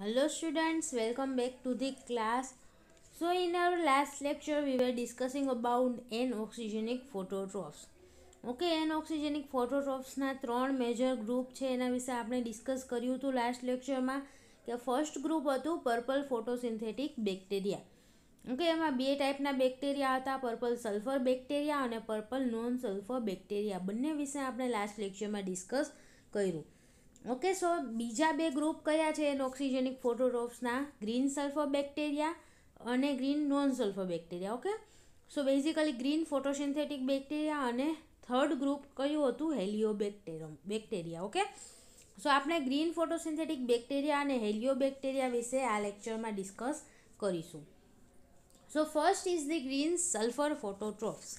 Hello students, welcome back to the class. So in our last lecture we discussing discussing an anoxygenic phototrophs. Okay anoxygenic ફોટોટ્રોપ્સના ત્રણ major group છે એના વિશે આપણે discuss કર્યું હતું લાસ્ટ લેક્ચરમાં કે ફર્સ્ટ ગ્રુપ હતું પર્પલ ફોટોસિન્થેટિક બેક્ટેરિયા ઓકે એમાં બે ટાઈપના બેક્ટેરિયા હતા પર્પલ સલ્ફર બેક્ટેરિયા અને પર્પલ નોન સલ્ફર બેક્ટેરિયા બંને વિશે આપણે લાસ્ટ લેક્ચરમાં ડિસ્કસ કર્યું ઓકે સો બીજા બે ગ્રુપ કયા છે એન ઓક્સિજેનિક ફોટોરોપ્સના ગ્રીન સલ્ફર બેક્ટેરિયા અને green non sulphur bacteria okay so basically green photosynthetic bacteria અને થર્ડ ગ્રુપ કયું હતું હેલિયો બેક્ટેરમ બેક્ટેરિયા ઓકે સો આપણે ગ્રીન ફોટોસિન્થેટિક બેક્ટેરિયા અને હેલિયો બેક્ટેરિયા વિશે આ લેક્ચરમાં ડિસ્કસ કરીશું so first is the green sulphur phototrophs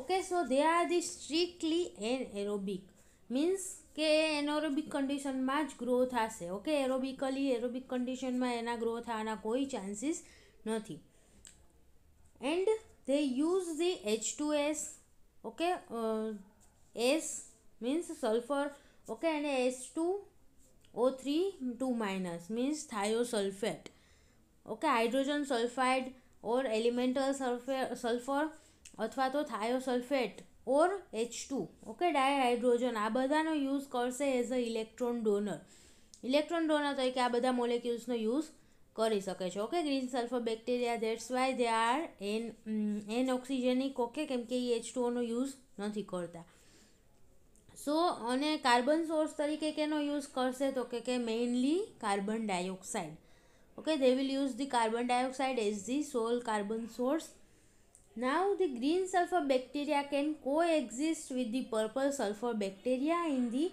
okay so they are the strictly anaerobic means કે એનોરોબિક કન્ડિશનમાં જ ગ્રો થશે ઓકે એરોબિકલી એરોબિક કન્ડિશનમાં એના ગ્રો થવાના કોઈ ચાન્સીસ નથી and they use the H two S okay S means sulphur okay એને S two O three two minus means thiosulphate okay hydrogen sulphide or elemental sulph sulphur અથવા તો thiosulphate or H two okay dihydrogen આ બધાનો use કરશે as a electron donor electron donor તરીકે આ બધા મોલેક્યુલ્સનો યુઝ કરી શકે છે okay green sulphur bacteria that's why they are an anoxygenic okay કેમ કે એ એચ ટુઓનો યુઝ નથી કરતા સો અને કાર્બન સોર્સ તરીકે કેનો યુઝ કરશે તો કે કે mainly carbon dioxide okay they will use the carbon dioxide as the sole carbon source Now the green sulfur bacteria can coexist with the purple sulfur bacteria in the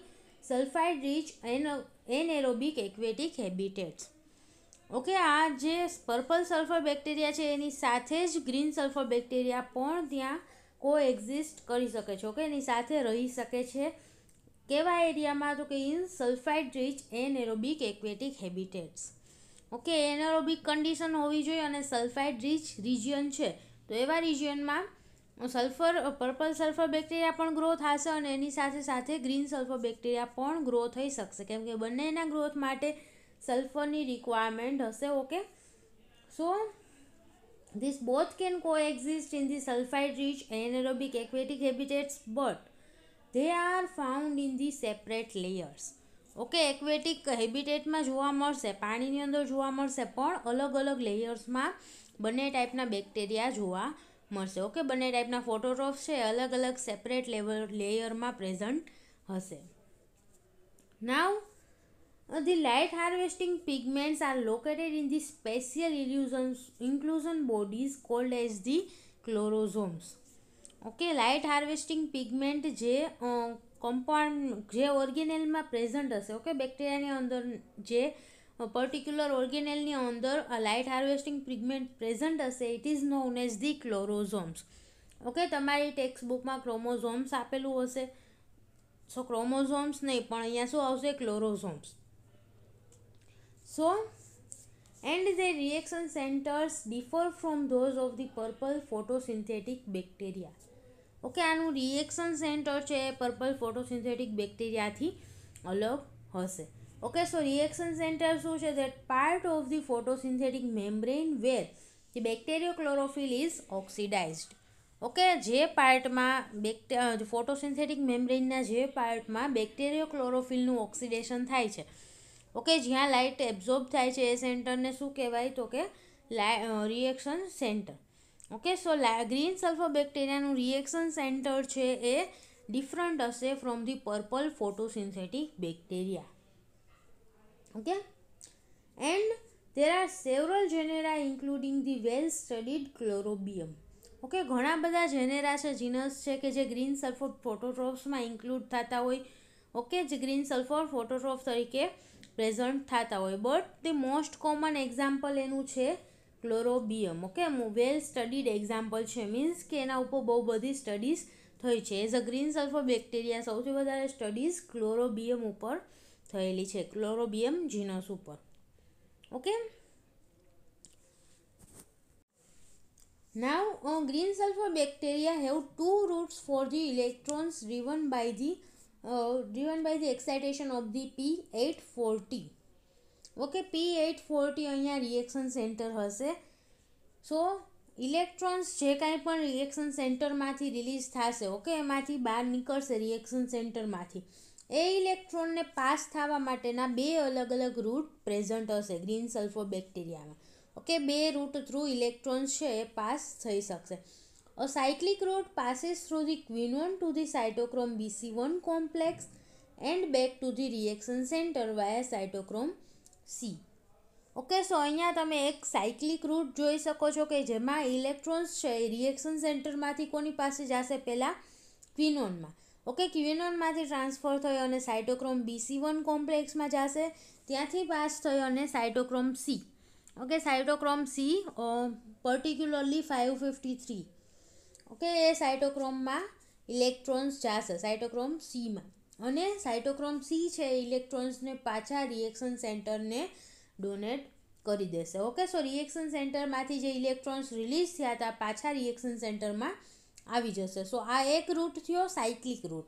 sulphide rich anaerobic aquatic habitats okay આ જે purple sulphur bacteria છે એની સાથે જ green sulphur bacteria પણ ત્યાં કોએક્ઝિસ્ટ કરી શકે છે ઓકે એની સાથે રહી શકે છે કેવા એરિયામાં તો કે in sulphide rich anaerobic aquatic habitats okay anaerobic condition હોવી જોઈએ અને સલ્ફાઇડ રિચ રિજિયન છે તો એવા રિજિયનમાં સલ્ફર પર્પલ સલ્ફર બેક્ટેરિયા પણ ગ્રો થશે અને એની સાથે સાથે ગ્રીન સલ્ફર બેક્ટેરિયા પણ ગ્રો થઈ શકશે કેમ કે બંનેના ગ્રોથ માટે સલ્ફરની રિક્વાયરમેન્ટ હશે okay so this both can coexist in the sulphide rich anaerobic aquatic habitats but they are found in the separate layers okay aquatic હેબિટેટમાં જોવા મળશે પાણીની અંદર જોવા મળશે પણ અલગ અલગ લેયર્સમાં બંને ટાઈપના બેક્ટેરિયા જોવા મળશે ઓકે બંને ટાઈપના ફોટોટ્રોફ છે અલગ અલગ સેપરેટ લેવલ લેયરમાં પ્રેઝન્ટ હશે now the light harvesting pigments are located in the special illusions inclusion bodies called as the chlorosomes okay light harvesting pigment જે કમ્પાઉન્ડ uh, જે ઓર્ગેનેલમાં પ્રેઝન્ટ હશે ઓકે બેક્ટેરિયાની અંદર જે પર્ટિક્યુલર organelle અંદર લાઇટ હાર્વેસ્ટિંગ harvesting પ્રેઝન્ટ હશે it is known as the chlorosomes okay તમારી ટેક્સ્ટ બુકમાં ક્રોમોઝોમ્સ આપેલું હશે સો ક્રોમોઝોમ્સ નહીં પણ અહીંયા શું આવશે chlorosomes so and the reaction centres differ from those of the purple photosynthetic bacteria okay આનું રિએક્શન સેન્ટર છે પર્પલ ફોટોસિન્થેટિક બેક્ટેરિયાથી અલગ હશે ઓકે સો રિએક્શન સેન્ટર શું છે that part of the photosynthetic membrane where the bacteriochlorophyll is oxidised okay જે પાર્ટમાં બેક્ટે ફોટોસિન્થેટિક મેમ્બ્રેનના જે પાર્ટમાં બેક્ટેરિયો ક્લોરોફિલનું ઓક્સિડેશન થાય છે ઓકે જ્યાં લાઇટ એબ્ઝોર્બ થાય છે એ સેન્ટરને શું કહેવાય તો કે લાઇ રિએક્શન સેન્ટર ઓકે સો લા ગ્રીન સલ્ફર બેક્ટેરિયાનું રિએક્શન સેન્ટર છે એ ડિફરન્ટ હશે from the purple photosynthetic bacteria okay and there are several genera including the well studied chlorobium okay ઘણા બધા જેનેરા છે જીનસ છે કે જે ગ્રીન સલ્ફર ફોટોટ્રોફ્સમાં ઇન્ક્લુડ થતા હોય ઓકે જે ગ્રીન સલ્ફર ફોટોટ્રોફ તરીકે પ્રેઝન્ટ થતા હોય but the most common example એનું છે chlorobium okay well studied example છે મીન્સ કે એના ઉપર બહુ બધી સ્ટડીઝ થઈ છે as a green sulphur bacteria સૌથી વધારે સ્ટડીઝ ક્લોરોબિયમ ઉપર થયેલી છે ક્લોરોબિયમ જીનસ ઉપર okay Now, green sulphur bacteria have two routes for the the electrons by the the by the excitation of the P eight forty okay P eight forty અહીંયા reaction centre હશે so electrons જે કાંઈ પણ reaction સેન્ટરમાંથી release થશે okay એમાંથી બહાર નીકળશે રિએક્શન સેન્ટરમાંથી એ ઇલેક્ટ્રોનને પાસ થવા માટેના બે અલગ અલગ રૂટ પ્રેઝન્ટ હશે ગ્રીન સલ્ફો બેક્ટેરિયામાં ઓકે બે રૂટ થ્રુ ઇલેક્ટ્રોન્સ છે એ પાસ થઈ શકશે a route cyclic through the through the quinone to the cytochrome BC1 complex and back to the reaction center via cytochrome C okay so અહીંયા તમે એક cyclic route જોઈ શકો છો કે જેમાં ઇલેક્ટ્રોન્સ છે એ રિએક્શન સેન્ટરમાંથી કોની પાસે જશે પહેલાં ક્વિનોનમાં ઓકે ક્યુએનઓનમાંથી ટ્રાન્સફર થયો અને સાયટોક્રોમ બીસી વન કોમ્પ્લેક્સમાં જશે ત્યાંથી પાસ થયો અને cytochrome C okay cytochrome C particularly five fifty three okay એ સાયટોક્રોમમાં ઇલેક્ટ્રોન્સ જશે સાયટોક્રોમ સીમાં અને સાયટોક્રોમ સી છે ઇલેક્ટ્રોન્સને પાછા રિએક્શન સેન્ટરને ડોનેટ કરી દેશે ઓકે સો રિએક્શન સેન્ટરમાંથી જે ઇલેક્ટ્રોન્સ રિલીઝ થયા હતા પાછા રિએક્શન સેન્ટરમાં આવી જશે સો આ એક રૂટ થયો cyclic route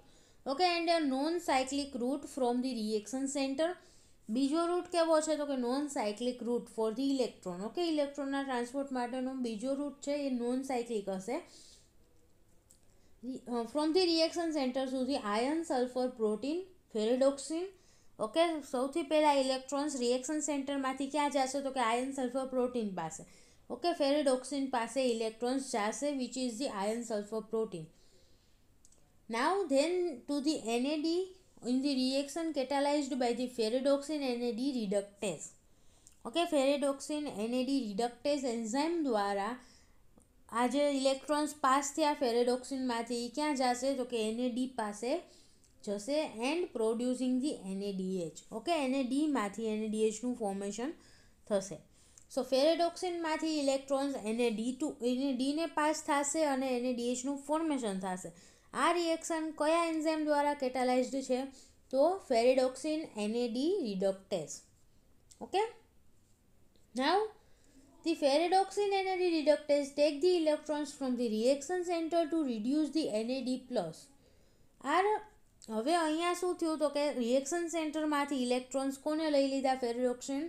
okay and non cyclic route from the reaction centre બીજો રૂટ કેવો છે તો કે non cyclic route for the electron okay ઇલેક્ટ્રોનના ટ્રાન્સપોર્ટ માટેનો બીજો રૂટ છે એ નોન સાયકલિક હશે ફ્રોમ ધી રિએક્શન સેન્ટર સુધી iron sulphur protein ferredoxin okay સૌથી પહેલાં ઇલેક્ટ્રોન્સ રિએક્શન સેન્ટરમાંથી ક્યાં જશે તો કે આયર્ન સલ્ફર પ્રોટીન પાસે ઓકે ફેરેડોક્સિન પાસે ઇલેક્ટ્રોન્સ જાશે which is the iron sulphur protein now then to the NAD in the reaction catalysed by the ferredoxin NAD reductase okay ferredoxin NAD reductase enzyme દ્વારા આ જે electrons pass થયા ફેરેડોક્સિનમાંથી એ ક્યાં જશે તો કે એનએડી પાસે જશે and producing the NADH okay એનએડીમાંથી એનએડીએચનું ફોર્મેશન થશે સો ફેરેડોક્સિનમાંથી ઇલેક્ટ્રોન્સ એને ડી ટુ એને ડીને પાસ થશે અને એને ડીએચનું ફોર્મેશન થશે આ રિએક્શન કયા એન્ઝાઇમ દ્વારા કેટાલાઇઝડ છે તો ferredoxin NAD reductase okay now NAD NAD take the the from the the centre to to the એને ડી પ્લસ આર હવે અહીંયા શું થયું તો કે રિએક્શન સેન્ટરમાંથી ઇલેક્ટ્રોન્સ કોને લઈ લીધા ફેરેડોક્સિન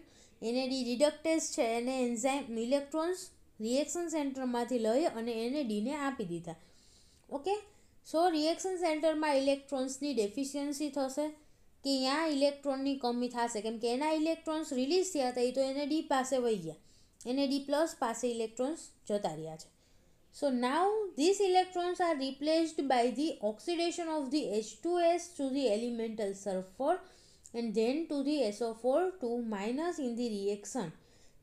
એનએડી રિડક્ટેસ છે એને એન્ઝાઇમ ઇલેક્ટ્રોન્સ રિએક્શન સેન્ટરમાંથી લઈ અને એનએડીને આપી દીધા ઓકે સો રિએક્શન સેન્ટરમાં ઇલેક્ટ્રોન્સની ડેફિશિયન્સી થશે કે ત્યાં ઇલેક્ટ્રોનની કમી થશે કેમ કે એના ઇલેક્ટ્રોન્સ રિલીઝ થયા હતા એ તો એને ડી પાસે વહી ગયા એને ડી પ્લસ પાસે ઇલેક્ટ્રોન્સ જતા રહ્યા છે So now these electrons are replaced by the oxidation of the H2S to the elemental sulfur and then to the SO4 2 minus in the reaction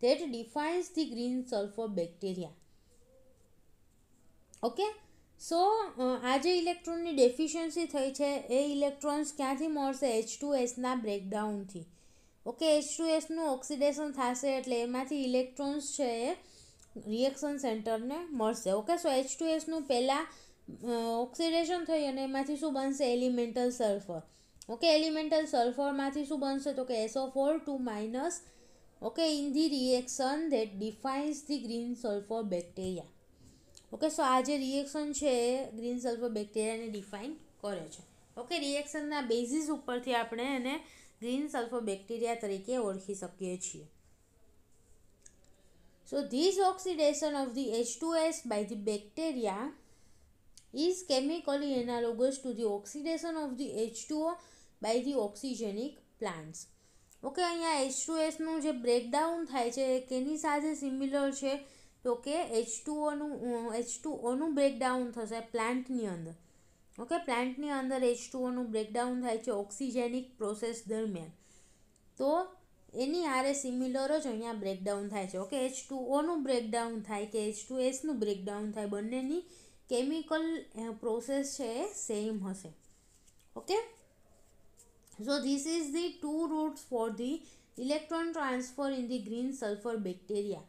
that defines the green sulfur bacteria. Okay so આ જે ઇલેક્ટ્રોનની deficiency થઈ છે એ electrons ક્યાંથી મળશે H two એસના બ્રેકડાઉનથી okay H two એસનું ઓક્સિડેશન થશે એટલે એમાંથી ઇલેક્ટ્રોન્સ છે એ રિએક્શન સેન્ટરને મળશે ઓકે સો એચ ટુ એસનું પહેલાં ઓક્સિડેશન થઈ અને એમાંથી શું બનશે એલિમેન્ટલ સલ્ફર ઓકે એલિમેન્ટલ સલ્ફરમાંથી શું બનશે તો કે S O four two minus okay in the reaction that defines the green sulphur bacteria okay so આ જે રિએક્શન છે ગ્રીન સલ્ફર બેક્ટેરિયાને ડિફાઇન કરે છે ઓકે રિએક્શનના બેઝિસ ઉપરથી આપણે એને ગ્રીન સલ્ફર બેક્ટેરિયા તરીકે ઓળખી શકીએ છીએ so this oxidation of the H two S by the bacteria is chemically analogous to the oxidation of the H two by the oxygenic plants okay અહીંયા H two એસનું જે breakdown થાય છે એ કેની સાથે સિમિલર છે તો કે એચ ટુ ઓનું એચ ટુ ઓનું બ્રેકડાઉન થશે પ્લાન્ટની અંદર ઓકે પ્લાન્ટની અંદર એચ ટુઓનું બ્રેકડાઉન થાય છે ઓક્સિજેનિક પ્રોસેસ દરમિયાન તો એની આરે સિમિલર જ અહીંયા બ્રેકડાઉન થાય છે ઓકે એચ ટુઓનું બ્રેકડાઉન થાય કે એચ ટુ એસનું બ્રેકડાઉન થાય બંનેની કેમિકલ પ્રોસેસ છે એ સેમ હશે okay So this is the two routes for the electron transfer in the green sulfur bacteria.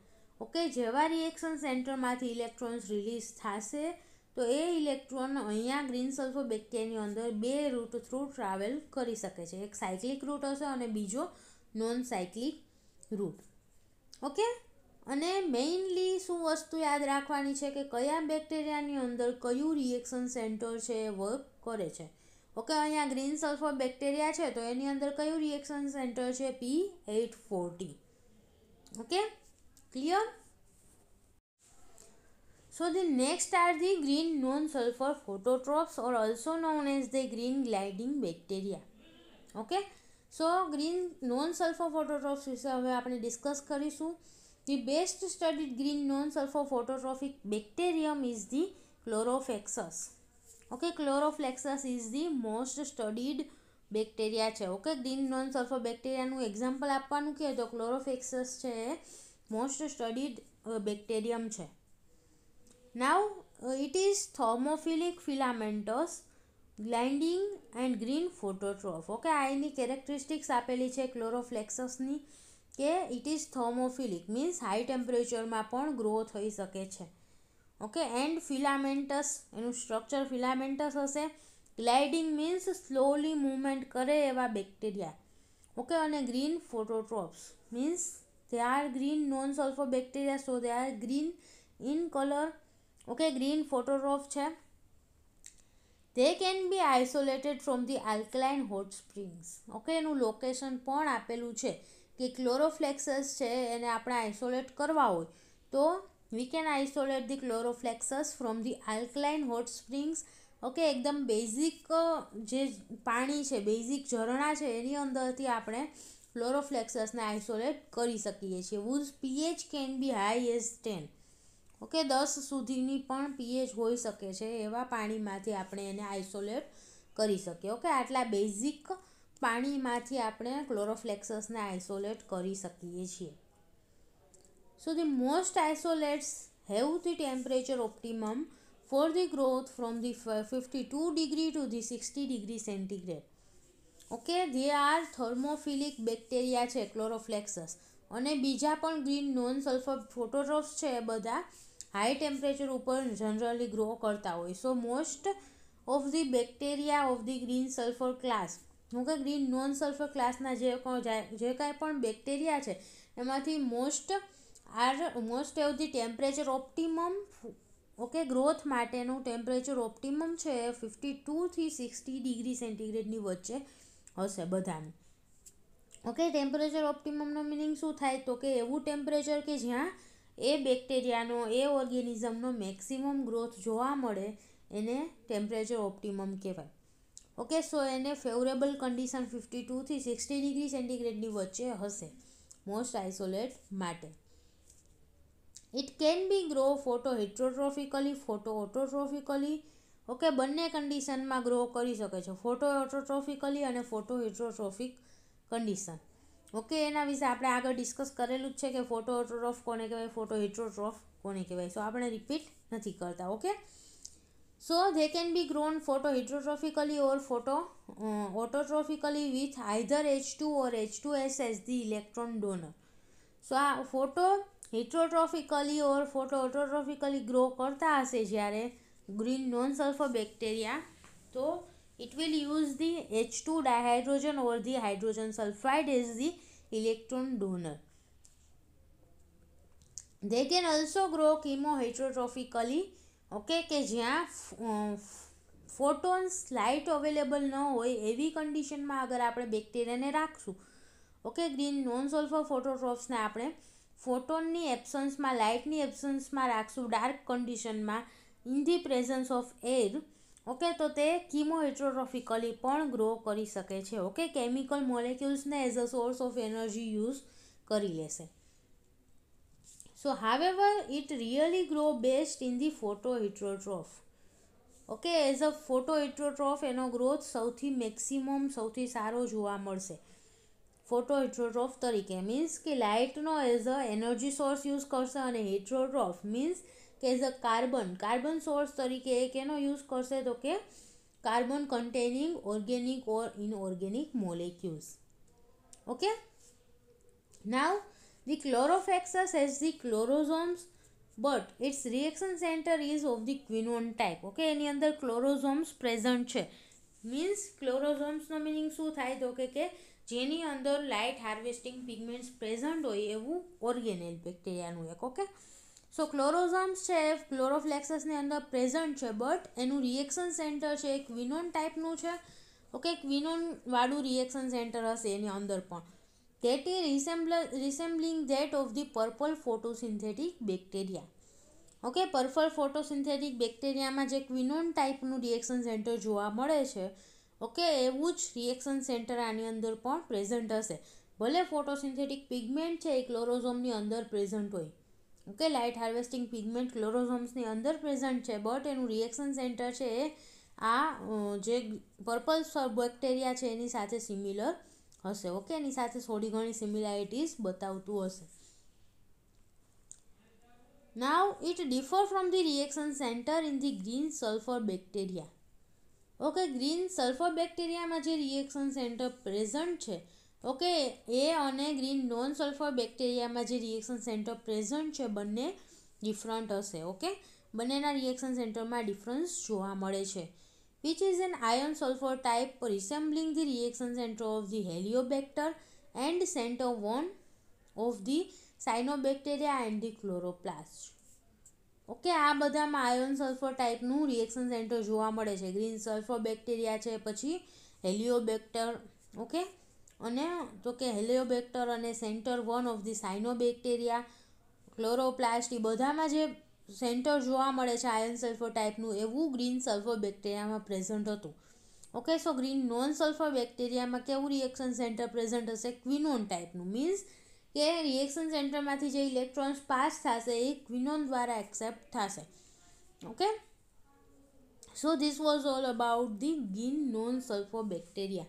Okay જેવા રિએક્શન સેન્ટરમાંથી ઇલેક્ટ્રોન્સ રિલીઝ થશે તો એ ઇલેક્ટ્રોન અહીંયા ગ્રીન સલ્ફર બેક્ટેરિયાની અંદર બે રૂટ થ્રુ ટ્રાવેલ કરી શકે છે એક સાયક્લિક રૂટ હશે અને બીજો નોન સાયક્લિક રૂટ ઓકે અને મેઇનલી શું વસ્તુ યાદ રાખવાની છે કે કયા બેક્ટેરિયાની અંદર કયું રિએક્શન સેન્ટર છે વર્ક કરે છે ઓકે અહીંયા ગ્રીન સલ્ફર બેક્ટેરિયા છે તો એની અંદર કયું રિએક્શન સેન્ટર છે P eight forty okay clear so the next are the green non sulphur phototrophs or also known as the green gliding bacteria okay so green non sulphur phototrophs વિશે હવે આપણે discuss કરીશું the best studied green non sulphur phototrophic bacterium is the Chloroflexus okay chloroflexus is the most studied bacteria છે okay green non sulphur બેક્ટેરિયાનું example આપવાનું કહે તો ક્લોરોફ્લેક્સસ છે એ મોસ્ટ સ્ટડીડ બેક્ટેરિયમ છે now it is thermophilic filamentous gliding and green phototroph okay આ એની characteristics આપેલી છે ક્લોરોફ્લેક્સસની કે it is thermophilic means high ટેમ્પરેચરમાં પણ ગ્રો થઈ શકે છે ઓકે એન્ડ ફિલામેન્ટસ એનું સ્ટ્રક્ચર ફિલામેન્ટસ હશે ગ્લાઇડિંગ મીન્સ સ્લોલી મૂવમેન્ટ કરે એવા બેક્ટેરિયા ઓકે અને green phototrophs means they are green non sulphur bacteria so they are green in colour okay green phototroph છે they can be isolated from the alkaline hot springs okay એનું location પણ આપેલું છે કે ક્લોરોફ્લેક્સસ છે એને આપણે આઇસોલેટ કરવા હોય તો we can isolate the chloroplexus from the alkaline hot springs okay એકદમ બેઝિક જે પાણી છે બેઝિક ઝરણા છે એની અંદરથી આપણે ક્લોરોફ્લેક્સસને આઇસોલેટ કરી શકીએ છીએ whose pH can be high as ten okay દસ સુધીની પણ પીએચ હોઈ શકે છે એવા પાણીમાંથી આપણે એને આઇસોલેટ કરી શકીએ ઓકે આટલા બેઝિક પાણીમાંથી આપણે ક્લોરોફ્લેક્સસને આઇસોલેટ કરી શકીએ છીએ So the most isolates have the temperature optimum for the growth from the 52 degree to the 60 degree centigrade. Okay, they are thermophilic bacteria છે ક્લોરોફ્લેક્સસ અને બીજા પણ ગ્રીન નોન સલ્ફર ફોટોટ્રોપ્સ છે એ બધા હાઈ ટેમ્પરેચર ઉપર જનરલી ગ્રો કરતા હોય so most of the bacteria of the green sulphur class હું કે ગ્રીન નોન સલ્ફર ક્લાસના જે જે કાંઈ પણ બેક્ટેરિયા છે એમાંથી most are most of the temperature optimum okay growth માટેનું ટેમ્પરેચર ઓપ્ટિમમ છે ફિફ્ટી ટુથી સિક્સટી ડિગ્રી સેન્ટીગ્રેડની વચ્ચે હશે બધાની ઓકે ટેમ્પરેચર ઓપ્ટિમમનો મિનિંગ શું થાય તો કે એવું ટેમ્પરેચર કે જ્યાં એ બેક્ટેરિયાનો એ ઓર્ગેનિઝમનો મેક્સિમમ ગ્રોથ જોવા મળે એને ટેમ્પરેચર ઓપ્ટિમમ કહેવાય ઓકે સો એને ફેવરેબલ કન્ડિશન ફિફ્ટી ટુથી સિક્સટી ડિગ્રી સેન્ટીગ્રેડની વચ્ચે હશે મોસ્ટ આઇસોલેટ માટે it can be grow photoheterotrophically photoautotrophically okay બંને કન્ડિશનમાં ગ્રો કરી શકે છે ફોટો ઓટોટ્રોફિકલી અને ફોટો હિટ્રોટ્રોફિક કન્ડિશન ઓકે એના વિશે આપણે આગળ ડિસ્કસ કરેલું જ છે કે ફોટો ઓટોટ્રોફ કોને કહેવાય ફોટો હિટ્રોટ્રોફ કોને કહેવાય સો આપણે રિપીટ નથી કરતા okay so they can be grown photoheterotrophically or photoautotrophically with either H two or H two S as the electron donor so આ photoheterotrophically or photoautotrophically grow કરતા હશે જ્યારે green non sulphur bacteria તો it will it will use the H2 or the hydrogen hydrogen is the electron donor donor. They also grow grow chemoheterotrophically, okay કે જ્યાં photons light available ન હોય એવી કન્ડિશનમાં અગર આપણે બેક્ટેરિયાને રાખશું ઓકે ગ્રીન નોન સલ્ફર ફોટોટ્રોપ્સને આપણે ફોટોનની એબ્સન્સમાં લાઇટની એબ્સન્સમાં રાખશું ડાર્ક કન્ડિશનમાં in the presence of air okay તો તે કીમો હેટ્રોટ્રોફિકલી પણ ગ્રો કરી શકે છે ઓકે કેમિકલ મોલેક્યુલ્સને as a source of energy use કરી લેશે so however it really grow best in the photoheterotroph okay as a photoheterotroph એનો ગ્રોથ સૌથી મેક્સિમમ સૌથી સારો જોવા મળશે ફોટો હિટ્રોટ્રોફ તરીકે મીન્સ કે લાઇટનો as a energy source use કરશે અને હિટ્રોટ્રોફ મીન્સ કે as a carbon carbon source તરીકે એ કેનો યુઝ કરશે તો કે carbon containing organic or inorganic molecules okay now the Chloroflexus as the chlorosomes but its reaction centre is of the quinone type okay એની અંદર chlorosomes present છે મીન્સ ક્લોરોઝોમ્સનો મિનિંગ શું થાય તો કે કે જેની અંદર લાઇટ હાર્વેસ્ટિંગ પિગમેન્ટ્સ પ્રેઝન્ટ હોય એવું ઓર્ગેનેલ બેક્ટેરિયાનું એક ઓકે સો ક્લોરોઝમ્સ છે ક્લોરોફ્લેક્સસની અંદર પ્રેઝન્ટ છે બટ એનું રિએક્શન સેન્ટર છે એક ક્વિનોન ટાઈપનું છે ઓકે ક્વિનોનવાળું રિએક્શન સેન્ટર હશે એની અંદર પણ that a resemble resembling that of the purple photosynthetic bacteria okay purple photosynthetic બેક્ટેરિયામાં જે ક્વિનોન ટાઈપનું રિએક્શન સેન્ટર જોવા મળે છે ઓકે એવું જ રિએક્શન સેન્ટર આની અંદર પણ પ્રેઝન્ટ હશે ભલે ફોટોસિન્થેટિક પિગમેન્ટ છે એ ક્લોરોઝોમની અંદર પ્રેઝન્ટ હોય ઓકે લાઇટ હાર્વેસ્ટિંગ પિગમેન્ટ ક્લોરોઝોમ્સની અંદર પ્રેઝન્ટ છે બટ એનું રિએક્શન સેન્ટર છે એ આ જે પર્પલ બેક્ટેરિયા છે એની સાથે સિમિલર હશે ઓકે એની સાથે થોડી ઘણી સિમિલારિટીઝ બતાવતું હશે now it differ from the reaction centre in the green sulphur bacteria okay green sulphur બેક્ટેરિયામાં જે રિએક્શન સેન્ટર પ્રેઝન્ટ છે ઓકે એ અને ગ્રીન નોન સલ્ફર બેક્ટેરિયામાં જે રિએક્શન સેન્ટર પ્રેઝન્ટ છે બંને ડિફરન્ટ હશે ઓકે બંનેના રિએક્શન સેન્ટરમાં ડિફરન્સ જોવા મળે છે which is an iron sulfur type resembling the reaction center of the heliobacter and center one of the cyanobacteria and the chloroplast okay આ બધામાં આયર્ન સલ્ફર ટાઈપનું રિએક્શન સેન્ટર જોવા મળે છે ગ્રીન સલ્ફર બેક્ટેરિયા છે પછી હેલિયોબેક્ટર ઓકે અને તો કે હેલિયોબેક્ટર અને centre one of the cyanobacteria ક્લોરોપ્લાસ્ટી બધામાં જે સેન્ટર જોવા મળે છે આયર્ન સલ્ફર ટાઈપનું એવું ગ્રીન સલ્ફર બેક્ટેરિયામાં પ્રેઝન્ટ હતું okay so green non sulphur બેક્ટેરિયામાં કેવું રિએક્શન સેન્ટર પ્રેઝન્ટ હશે ક્વિનોન ટાઈપનું મીન્સ કે રિએક્શન સેન્ટરમાંથી જે ઇલેક્ટ્રોન્સ પાસ થશે એ ક્વિનોન દ્વારા એક્સેપ્ટ થશે okay so this was all about the green non sulphur bacteria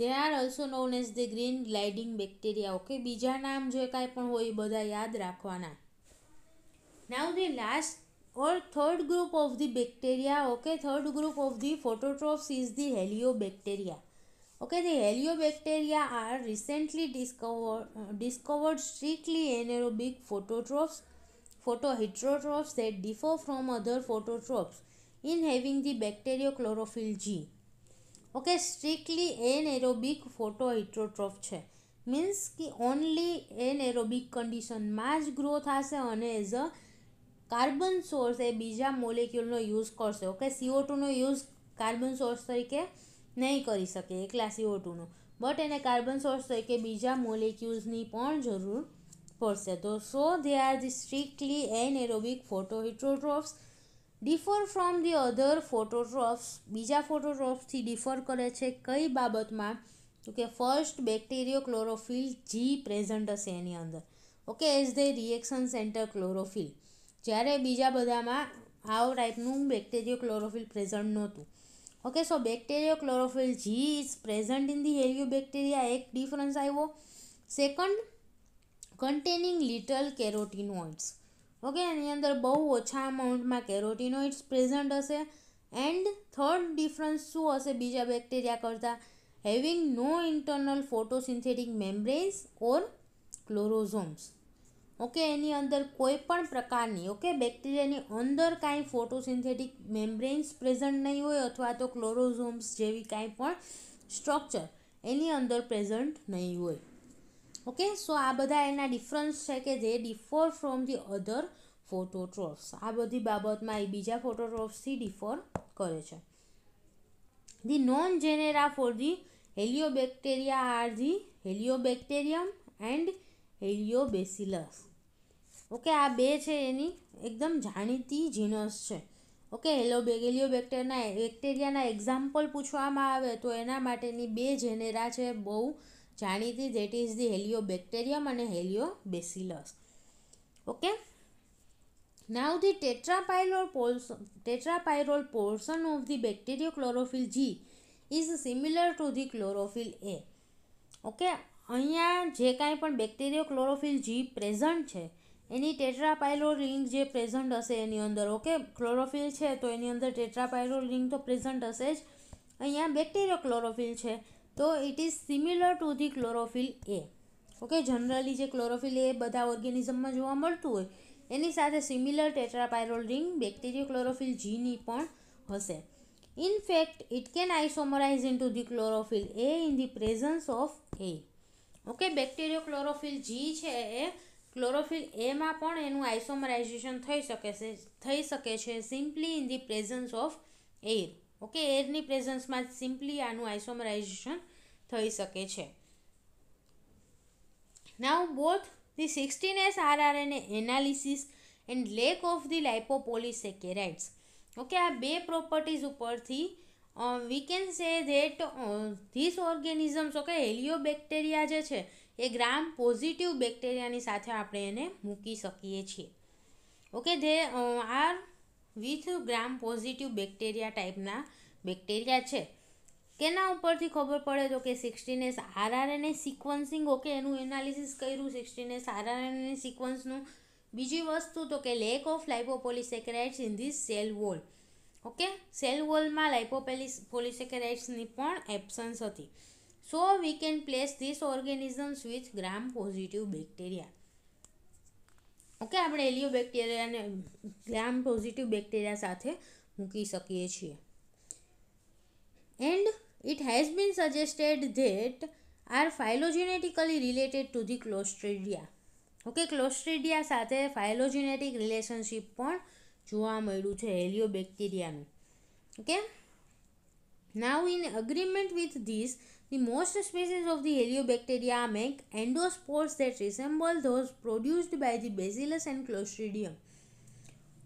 there are also known as the green gliding bacteria okay બીજા નામ જે કાંઈ પણ હોય એ બધા યાદ રાખવાના now the last or third group of the bacteria okay third group of the phototrophs is the heliobacteria Okay, the heliobacteria are recently discovered, discovered strictly anaerobic phototrophs, photoheterotrophs that differ from other phototrophs in having the bacteriochlorophyll G. Okay, strictly anaerobic photoheterotroph છે means કે only anaerobic કન્ડિશનમાં જ grow થશે અને as a carbon source એ બીજા મોલેક્યુલનો use કરશે ઓકે સીઓ ટુનો યુઝ કાર્બન સોર્સ તરીકે નહીં કરી શકે એકલા સીઓ ટુનું બટ એને કાર્બન સોર્સ કે બીજા મોલેક્યુલ્સની પણ જરૂર પડશે તો so they are the strictly anaerobic photoheterotrophs differ from the other phototrophs બીજા ફોટોટ્રોપ્સથી ડિફર કરે છે કઈ બાબતમાં તો કે ફર્સ્ટ બેક્ટેરિયો ક્લોરોફિલ જી પ્રેઝન્ટ હશે એની અંદર okay as the reaction centre chlorophyll જ્યારે બીજા બધામાં આવો ટાઈપનું બેક્ટેરિયો ક્લોરોફિલ પ્રેઝન્ટ નહોતું okay so bacterio bacteria G G present in the heliobacteria એક ડિફરન્સ આવ્યો second containing little carotenoids okay એની અંદર બહુ ઓછા અમાઉન્ટમાં કેરોટીનોઇડ્સ પ્રેઝન્ટ હશે એન્ડ થર્ડ ડિફરન્સ શું હશે બીજા બેક્ટેરિયા કરતાં having no internal photosynthetic membranes or chlorosomes okay એની અંદર કોઈ પણ પ્રકારની ઓકે બેક્ટેરિયાની અંદર કાંઈ ફોટોસિન્થેટિક મેમ્બ્રેન્સ પ્રેઝન્ટ નહીં હોય અથવા તો ક્લોરોઝોમ્સ જેવી કાંઈ પણ સ્ટ્રક્ચર એની અંદર પ્રેઝન્ટ નહીં હોય ઓકે સો આ બધા એના ડિફરન્સ છે કે જે ડિફોર ફ્રોમ ધી અધર ફોટોટ્રોપ્સ આ બધી બાબતમાં એ બીજા ફોટોટ્રોપ્સથી ડિફોર કરે છે the known genera for the heliobacteria are the Heliobacterium and Heliobacillus okay આ બે છે એની એકદમ જાણીતી જીનસ છે ઓકે હેલો એલો બેગેલિયોબેક્ટેરના બેક્ટેરિયાના એક્ઝામ્પલ પૂછવામાં આવે તો એના માટેની બે જેનેરા છે બહુ જાણીતી that is the Heliobacterium અને Heliobacillus okay now the tetrapyrrole poles tetrapyrrole portion of the bacteriochlorophyll G is similar to the chlorophyll A okay અહીંયા જે કાંઈ પણ બેક્ટેરિયો ક્લોરોફિલ જી પ્રેઝન્ટ છે એની ટેટ્રાપાયરો રિંગ જે પ્રેઝન્ટ હશે એની અંદર ઓકે ક્લોરોફિલ છે તો એની અંદર ટેટ્રાપાયરો રિંગ તો પ્રેઝન્ટ હશે જ અહીંયા બેક્ટેરિયો ક્લોરોફિલ છે તો it is similar to the chlorophyll A okay generally જે ક્લોરોફિલ એ બધા ઓર્ગેનિઝમમાં જોવા મળતું હોય એની સાથે similar tetrapyrrole ring bacteriochlorophyll જીની પણ હશે in fact it can isomerise into the chlorophyll A in the presence of a okay bacteriochlorophyll G છે એ ક્લોરોફિલ એમાં પણ એનું આઇસોમરાઇઝેશન થઈ શકે છે થઈ શકે છે simply in the presence of air okay એરની પ્રેઝન્સમાં સિમ્પલી આનું આઇસોમરાઇઝેશન થઈ શકે છે now both the sixteen S R R N A analysis and lack of the lipopolysaccharides okay આ બે પ્રોપર્ટીઝ ઉપરથી we can say that this organisms okay heliobacteria જે છે એ ગ્રામ પોઝિટિવ બેક્ટેરિયાની સાથે આપણે એને મૂકી શકીએ છીએ okay they are with Gram positive bacteria ટાઈપના બેક્ટેરિયા છે કેના ઉપરથી ખબર પડે તો કે સિક્સટીનેસ આરઆરએનએ સિક્વન્સિંગ ઓકે એનું એનાલિસિસ કર્યું સિક્સટીનેસ આરઆરએનએ સિક્વન્સનું બીજી વસ્તુ તો કે lack of lipopolysaccharides in this cell wall okay cell વોલમાં લાઇપોપેલિસ પોલિસેકેરાઇડ્સની પણ એબ્સન્સ હતી so we can place this organisms with Gram positive bacteria okay આપણે એલિયો બેક્ટેરિયાને ગ્રામ પોઝિટિવ બેક્ટેરિયા સાથે મૂકી શકીએ છીએ and it has been suggested that are phylogenetically related to the clostridia okay clostridia સાથે ફાઇલોજીનેટિક રિલેશનશીપ પણ જોવા મળ્યું છે હેલિયોબેક્ટેરિયાનું okay now in agreement with this the most species of the bacteria make endospores that resemble those produced by the bacillus and clostridium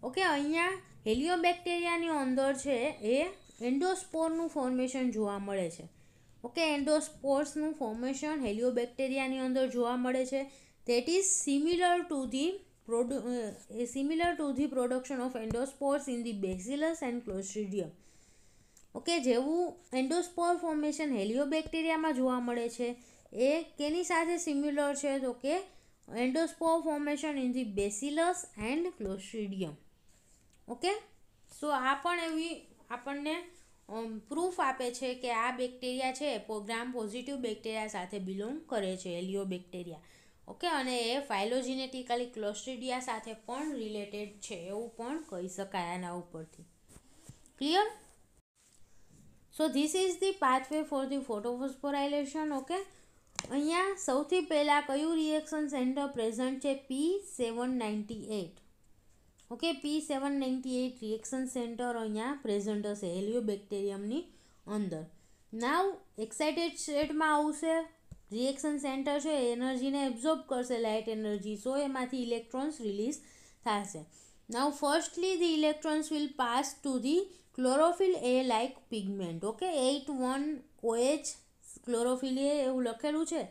okay અહીંયા હેલિયોબેક્ટેરિયાની અંદર છે એ એન્ડોસ્પોરનું ફોર્મેશન જોવા મળે છે ઓકે એન્ડોસ્પોર્સનું ફોર્મેશન હેલિયોબેક્ટેરિયાની અંદર જોવા મળે છે that is similar to the produ- similar to the production of endospores in the bacillus and clostridium okay જેવું એન્ડોસ્પોર ફોર્મેશન હેલિયોબેક્ટેરિયામાં જોવા મળે છે એ કેની સાથે સિમિલર છે તો કે endospore formation in the bacillus and clostridium okay so આ પણ એવી આપણને પ્રૂફ આપે છે કે આ બેક્ટેરિયા છે પ્રોગ્રામ પોઝિટિવ બેક્ટેરિયા સાથે બિલોંગ કરે છે એલિયોબેક્ટેરિયા ઓકે અને એ ફાઇલોજિનેટિકલી ક્લોસ્ટ્રીડિયા સાથે પણ રિલેટેડ છે એવું પણ કહી શકાય આના ઉપરથી clear so this is the pathway for the photophosphorylation okay અહીંયા સૌથી પહેલાં કયું રિએક્શન સેન્ટર પ્રેઝન્ટ છે P seven ninety eight okay P seven ninety eight reaction centre અહીંયા પ્રેઝન્ટ હશે હેલિયોબેક્ટેરિયમની અંદર નાવ એક્સાઇટેડ સ્ટેટમાં આવશે રિએક્શન સેન્ટર છે એનર્જીને એબ્ઝોર્બ કરશે લાઇટ એનર્જી સો એમાંથી ઇલેક્ટ્રોન્સ રિલીઝ થશે now firstly the electrons will pass to the chlorophyll A like pigment okay eight one OH chlorophyll A એવું લખેલું છે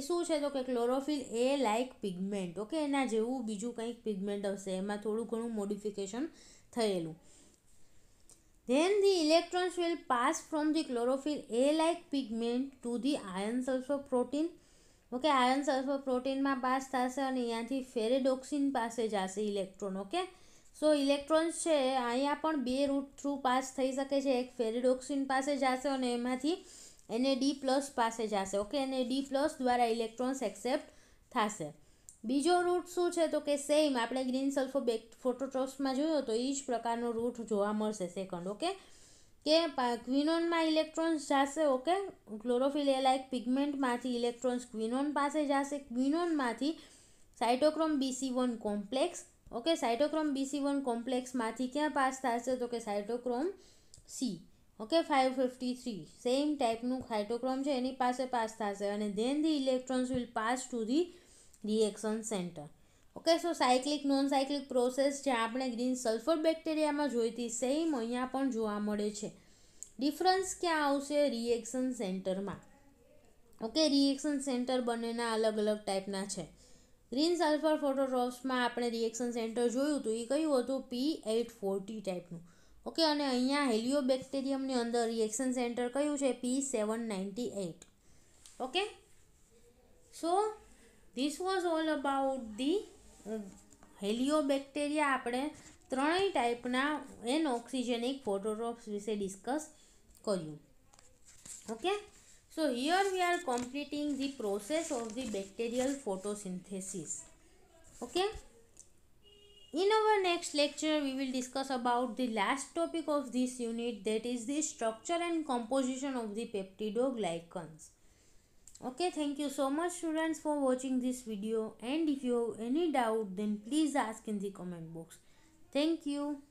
એ શું છે તો કે chlorophyll A like pigment okay એના જેવું બીજું કંઈક પિગમેન્ટ હશે એમાં થોડું ઘણું મોડિફિકેશન થયેલું Then the electrons will pass from the chlorophyll A-like pigment to the iron sulfur protein. Okay iron sulphur પ્રોટીનમાં પાસ થશે અને અહીંયાથી ફેરેડોક્સિન પાસે જશે ઇલેક્ટ્રોન ઓકે સો ઇલેક્ટ્રોન્સ છે અહીંયા પણ બે રૂટ થ્રુ પાસ થઈ શકે છે એક ફેરેડોક્સિન પાસે જશે અને એમાંથી એને ડી પ્લસ પાસે જશે ઓકે એને ડી પ્લસ દ્વારા ઇલેક્ટ્રોન્સ એક્સેપ્ટ થશે બીજો રૂટ શું છે તો કે સેમ આપણે ગ્રીન સલ્ફોબેક ફોટોટ્રોપ્સમાં જોયો તો એ જ પ્રકારનો રૂટ જોવા મળશે સેકન્ડ ઓકે કે ક્વિનોનમાં ઇલેક્ટ્રોન્સ જશે ઓકે ક્લોરોફિલ એ લાઇક પિગમેન્ટમાંથી ઇલેક્ટ્રોન્સ ક્વિનોન પાસે જશે ક્વિનોનમાંથી cytochrome B C one complex okay cytochrome B C one કોમ્પ્લેક્સમાંથી ક્યાં પાસ થશે તો કે cytochrome C okay five fifty three same ટાઈપનું સાઇટોક્રોમ છે એની પાસે પાસ થશે અને then the electrons will pass to the reaction centre okay so cyclic non cyclic process જે આપણે ગ્રીન સલ્ફર બેક્ટેરિયામાં જોઈતી સેમ અહીંયા પણ જોવા મળે છે ડિફરન્સ ક્યાં આવશે રિએક્શન સેન્ટરમાં ઓકે રિએક્શન સેન્ટર બંનેના અલગ અલગ ટાઈપના છે ગ્રીન સલ્ફર ફોટોટ્રોપ્સમાં આપણે રિએક્શન સેન્ટર જોયું હતું એ કયું હતું પી એટ ફોર્ટી ટાઈપનું ઓકે અને અહીંયા બેક્ટેરિયમની અંદર રિએક્શન સેન્ટર કયું છે P seven ninety eight okay so This was all about the heliobacteria uh, આપણે ત્રણેય ટાઈપના એન ઓક્સિજનિક ફોટોટ્રોપ્સ વિશે ડિસ્કસ કર્યું okay so here we are completing the process of the bacterial photosynthesis okay In our next lecture, we will discuss about the last topic of this unit that is the structure and composition of the peptidoglycans okay thank you so much students for watching this video and if you have any doubt then please ask in the comment box thank you